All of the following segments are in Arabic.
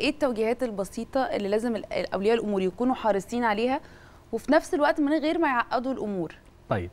ايه التوجيهات البسيطه اللي لازم اولياء الامور يكونوا حريصين عليها وفي نفس الوقت من غير ما يعقدوا الامور طيب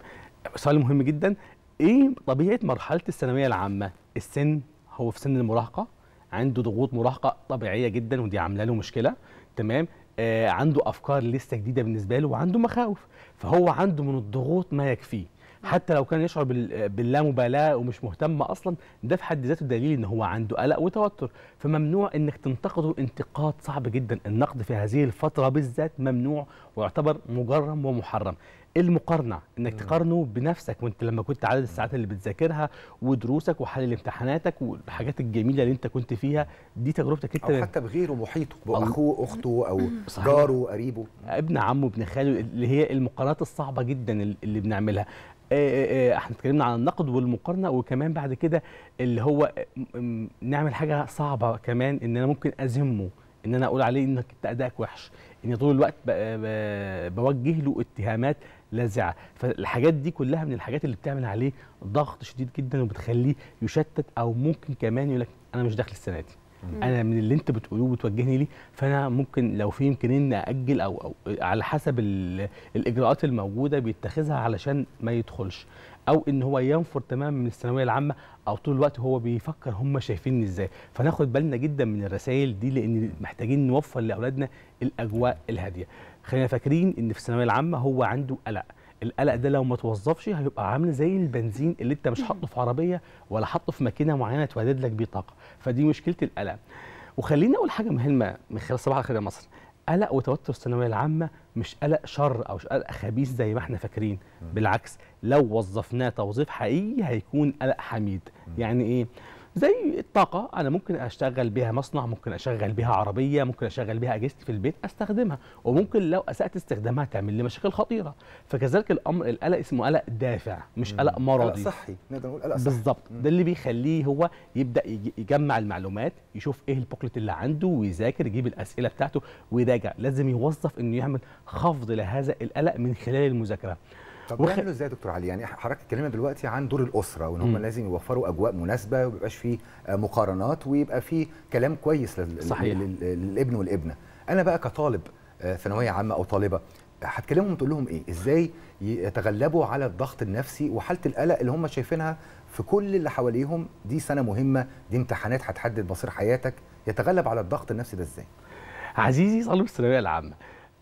سؤال مهم جدا ايه طبيعه مرحله الثانويه العامه السن هو في سن المراهقه عنده ضغوط مراهقه طبيعيه جدا ودي عامله له مشكله تمام آه عنده افكار لسه جديده بالنسبه له وعنده مخاوف فهو عنده من الضغوط ما يكفيه حتى لو كان يشعر باللامبالاه ومش مهتم اصلا ده في حد ذاته دليل ان هو عنده قلق وتوتر فممنوع انك تنتقده انتقاد صعب جدا النقد في هذه الفتره بالذات ممنوع ويعتبر مجرم ومحرم المقارنه انك تقارنه بنفسك وانت لما كنت عدد الساعات اللي بتذاكرها ودروسك وحل امتحاناتك والحاجات الجميله اللي انت كنت فيها دي تجربتك انت او حتى بغيره محيطه باخوه اخته او صحيح. جاره قريبه ابن عمه ابن خاله اللي هي المقارنات الصعبه جدا اللي بنعملها آه، آه، آه، احنا اتكلمنا عن النقد والمقارنه وكمان بعد كده اللي هو نعمل حاجه صعبه كمان ان انا ممكن اذمه ان انا اقول عليه انك ادائك وحش ان طول الوقت بوجه له اتهامات لاذعه فالحاجات دي كلها من الحاجات اللي بتعمل عليه ضغط شديد جدا وبتخليه يشتت او ممكن كمان يقول لك انا مش داخل السنه دي مم. انا من اللي انت بتقولوه وتوجهني ليه فانا ممكن لو في امكانيه ان اجل أو, او على حسب الاجراءات الموجوده بيتخذها علشان ما يدخلش او ان هو ينفر تماما من الثانويه العامه او طول الوقت هو بيفكر هم شايفيني ازاي فناخد بالنا جدا من الرسائل دي لان محتاجين نوفر لاولادنا الاجواء الهاديه خلينا فاكرين ان في الثانويه العامه هو عنده قلق القلق ده لو ما توظفش هيبقى عامل زي البنزين اللي انت مش حاطه في عربيه ولا حاطه في ماكينه معينه تولد لك بيه طاقه فدي مشكله القلق وخليني اقول حاجه مهمه من خلال صباح الخير يا مصر قلق وتوتر الثانويه العامه مش قلق شر او مش قلق خبيث زي ما احنا فاكرين بالعكس لو وظفناه توظيف حقيقي هيكون قلق حميد يعني ايه زي الطاقه انا ممكن اشتغل بيها مصنع ممكن اشغل بيها عربيه ممكن اشغل بيها اجهزتي في البيت استخدمها وممكن لو اسات استخدامها تعمل لي مشاكل خطيره فكذلك الامر القلق اسمه قلق دافع مش قلق مرضي قلق صحي نقدر نقول قلق صحي بالظبط ده اللي بيخليه هو يبدا يجمع المعلومات يشوف ايه البوكلت اللي عنده ويذاكر يجيب الاسئله بتاعته ويراجع لازم يوظف انه يعمل خفض لهذا القلق من خلال المذاكره طب وخ... بيعملوا ازاي يا دكتور علي يعني حضرتك اتكلمنا دلوقتي عن دور الاسره وان هم لازم يوفروا اجواء مناسبه وما بيبقاش فيه آه، مقارنات ويبقى فيه كلام كويس لل... صحيح. لل... للابن والابنه انا بقى كطالب آه، ثانويه عامه او طالبه هتكلمهم تقول لهم ايه ازاي يتغلبوا على الضغط النفسي وحاله القلق اللي هم شايفينها في كل اللي حواليهم دي سنه مهمه دي امتحانات هتحدد مصير حياتك يتغلب على الضغط النفسي ده ازاي عزيزي طالب الثانويه العامه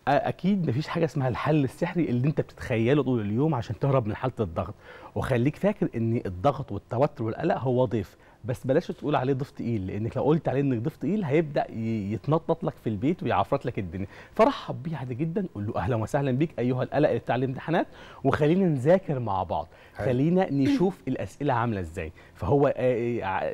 اكيد مفيش حاجه اسمها الحل السحري اللي انت بتتخيله طول اليوم عشان تهرب من حاله الضغط وخليك فاكر ان الضغط والتوتر والقلق هو ضيف بس بلاش تقول عليه ضيف تقيل لانك لو قلت عليه انك ضيف تقيل هيبدا يتنطط لك في البيت ويعفرت لك الدنيا فرحب بيه عادي جدا قول له اهلا وسهلا بيك ايها القلق بتاع الامتحانات وخلينا نذاكر مع بعض خلينا نشوف الاسئله عامله ازاي فهو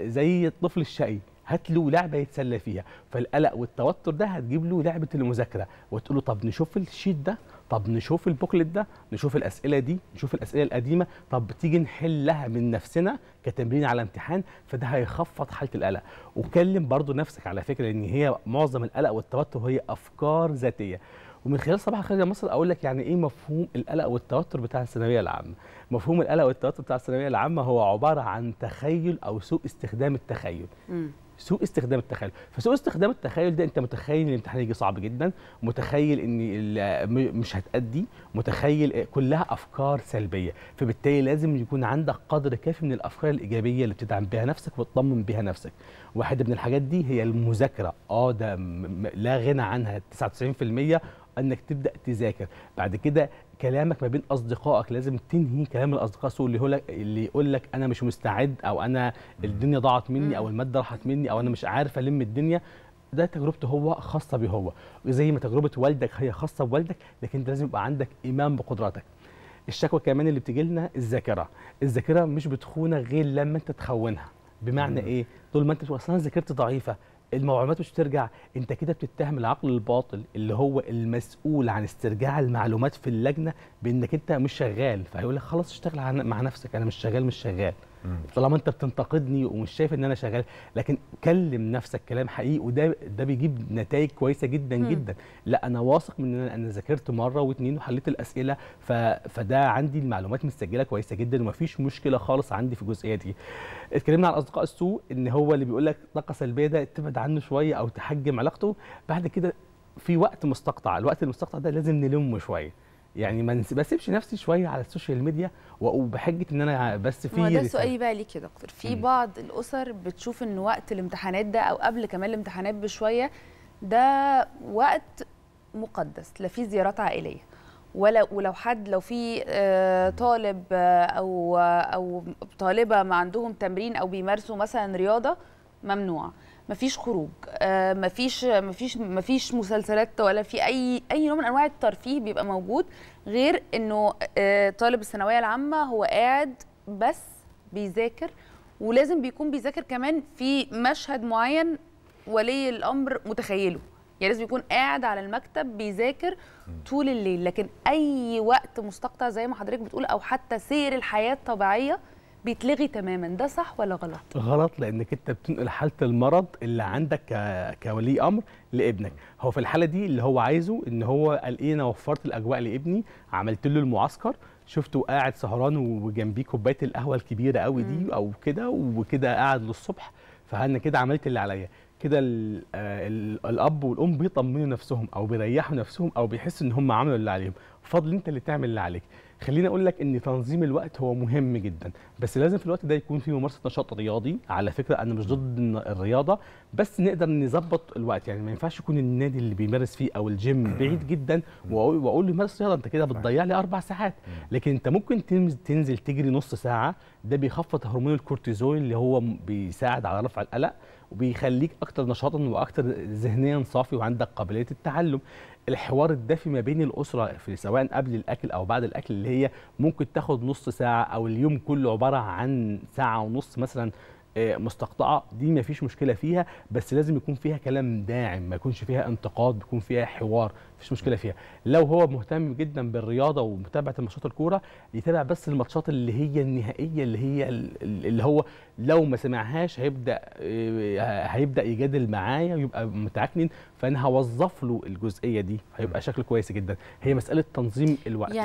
زي الطفل الشقي هات له لعبه يتسلى فيها فالقلق والتوتر ده هتجيب له لعبه المذاكره وتقول له طب نشوف الشيت ده طب نشوف البوكلت ده نشوف الاسئله دي نشوف الاسئله القديمه طب تيجي نحلها من نفسنا كتمرين على امتحان فده هيخفض حاله القلق وكلم برضو نفسك على فكره ان هي معظم القلق والتوتر هي افكار ذاتيه ومن خلال صباح خارج مصر اقول لك يعني ايه مفهوم القلق والتوتر بتاع الثانويه العامه مفهوم القلق والتوتر بتاع الثانويه العامه هو عباره عن تخيل او سوء استخدام التخيل م. سوء استخدام التخيل فسوء استخدام التخيل ده انت متخيل الامتحان هيجي صعب جدا متخيل ان مش هتأدي متخيل كلها افكار سلبيه فبالتالي لازم يكون عندك قدر كافي من الافكار الايجابيه اللي بتدعم بها نفسك وتطمن بها نفسك واحده من الحاجات دي هي المذاكره اه ده لا غنى عنها 99% انك تبدا تذاكر بعد كده كلامك ما بين اصدقائك لازم تنهي كلام الاصدقاء سوء اللي لك اللي يقول لك انا مش مستعد او انا الدنيا ضاعت مني او الماده راحت مني او انا مش عارف الم الدنيا ده تجربته هو خاصه بيه هو زي ما تجربه والدك هي خاصه بوالدك لكن انت لازم يبقى عندك ايمان بقدراتك الشكوى كمان اللي بتجي لنا الذاكره الذاكره مش بتخونك غير لما انت تخونها بمعنى مم. ايه طول ما انت اصلا ذاكرتي ضعيفه المعلومات مش بترجع انت كده بتتهم العقل الباطل اللي هو المسؤول عن استرجاع المعلومات في اللجنه بانك انت مش شغال فهيقول لك خلاص اشتغل مع نفسك انا مش شغال مش شغال طالما انت بتنتقدني ومش شايف ان انا شغال لكن كلم نفسك كلام حقيقي وده ده بيجيب نتائج كويسه جدا مم. جدا لا انا واثق من ان انا ذاكرت مره واثنين وحليت الاسئله ف... فده عندي المعلومات متسجله كويسه جدا ومفيش مشكله خالص عندي في الجزئيه دي اتكلمنا عن اصدقاء السوء ان هو اللي بيقول لك طاقه سلبيه ده تبعد عنه شويه او تحجم علاقته بعد كده في وقت مستقطع الوقت المستقطع ده لازم نلمه شويه يعني ما بسيبش نفسي شويه على السوشيال ميديا وبحجه ان انا بس في ده سؤالي بقى ليك يا دكتور في مم. بعض الاسر بتشوف ان وقت الامتحانات ده او قبل كمان الامتحانات بشويه ده وقت مقدس لا في زيارات عائليه ولا ولو حد لو في آه، طالب آه، او او طالبه ما عندهم تمرين او بيمارسوا مثلا رياضه ممنوع مفيش خروج آه، مفيش مفيش مفيش مسلسلات ولا في اي اي نوع من انواع الترفيه بيبقى موجود غير انه آه، طالب الثانويه العامه هو قاعد بس بيذاكر ولازم بيكون بيذاكر كمان في مشهد معين ولي الامر متخيله يعني لازم يكون قاعد على المكتب بيذاكر طول الليل لكن اي وقت مستقطع زي ما حضرتك بتقول او حتى سير الحياه الطبيعيه بيتلغي تماما ده صح ولا غلط غلط لانك انت بتنقل حاله المرض اللي عندك كولي امر لابنك هو في الحاله دي اللي هو عايزه ان هو قال ايه انا وفرت الاجواء لابني عملت له المعسكر شفته قاعد سهران وجنبيه كوبايه القهوه الكبيره قوي دي او كده وكده قاعد للصبح فانا كده عملت اللي عليا كده آه، الاب والام بيطمنوا نفسهم او بيريحوا نفسهم او بيحسوا ان هم عملوا اللي عليهم فضل انت اللي تعمل اللي عليك خليني اقول لك ان تنظيم الوقت هو مهم جدا بس لازم في الوقت ده يكون في ممارسه نشاط رياضي على فكره انا مش ضد الرياضه بس نقدر نظبط الوقت يعني ما ينفعش يكون النادي اللي بيمارس فيه او الجيم بعيد جدا واقول له مارس رياضه انت كده بتضيع لي اربع ساعات لكن انت ممكن تنزل تجري نص ساعه ده بيخفض هرمون الكورتيزول اللي هو بيساعد على رفع القلق وبيخليك اكتر نشاطا واكتر ذهنيا صافي وعندك قابليه التعلم الحوار الدافي ما بين الاسره في سواء قبل الاكل او بعد الاكل اللي هي ممكن تاخد نص ساعه او اليوم كله عباره عن ساعه ونص مثلا آه، مستقطعه دي ما فيش مشكله فيها بس لازم يكون فيها كلام داعم ما يكونش فيها انتقاد يكون فيها حوار فيش مشكله فيها لو هو مهتم جدا بالرياضه ومتابعه الماتشات الكوره يتابع بس الماتشات اللي هي النهائيه اللي هي اللي هو لو ما سمعهاش هيبدا آه، هيبدا يجادل معايا ويبقى متعكنن فانا هوظف له الجزئيه دي هيبقى شكله كويس جدا هي مساله تنظيم الوقت يعني